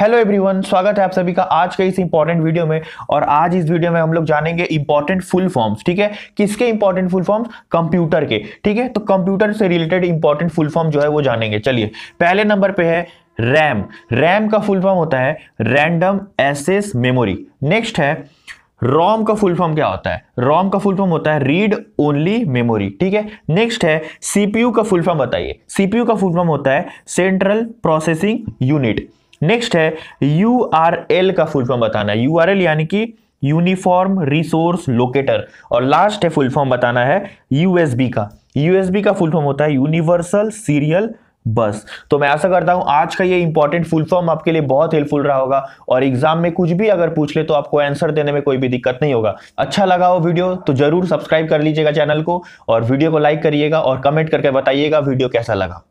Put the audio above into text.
hello everyone स्वागत है आप सभी का आज के इस इंपॉर्टेंट वीडियो में और आज इस वीडियो में हम लोग जानेंगे इंपॉर्टेंट फुल फॉर्म्स ठीक है किसके इंपॉर्टेंट फुल फॉर्म्स कंप्यूटर के ठीक है तो कंप्यूटर से रिलेटेड इंपॉर्टेंट फुल फॉर्म जो है वो जानेंगे चलिए पहले नंबर पे है रैम रैम का फुल फॉर्म होता है रैंडम एसेस मेमोरी नेक्स्ट है रोम का फुल फॉर्म क्या होता है रोम का फुल फॉर्म होता है रीड ओनली मेमोरी ठीक है नेक्स्ट है सीपीयू का फुल फॉर्म बताइए सीपीयू का फुल फॉर्म होता है सेंट्रल प्रोसेसिंग यूनिट नेक्स्ट है यू आर एल का फुल फॉर्म बताना है यू आर एल यानी कि यूनिफॉर्म रिसोर्स लोकेटर और लास्ट है फुल फॉर्म बताना है यूएसबी का यूएसबी का फुल फॉर्म होता है यूनिवर्सल सीरियल बस तो मैं ऐसा करता हूं आज का ये इंपॉर्टेंट फुल फॉर्म आपके लिए बहुत हेल्पफुल रहा होगा और एग्जाम में कुछ भी अगर पूछ ले तो आपको आंसर देने में कोई भी दिक्कत नहीं होगा अच्छा लगा हो वीडियो तो जरूर सब्सक्राइब कर लीजिएगा चैनल को और वीडियो को लाइक करिएगा और कमेंट करके बताइएगा वीडियो कैसा लगा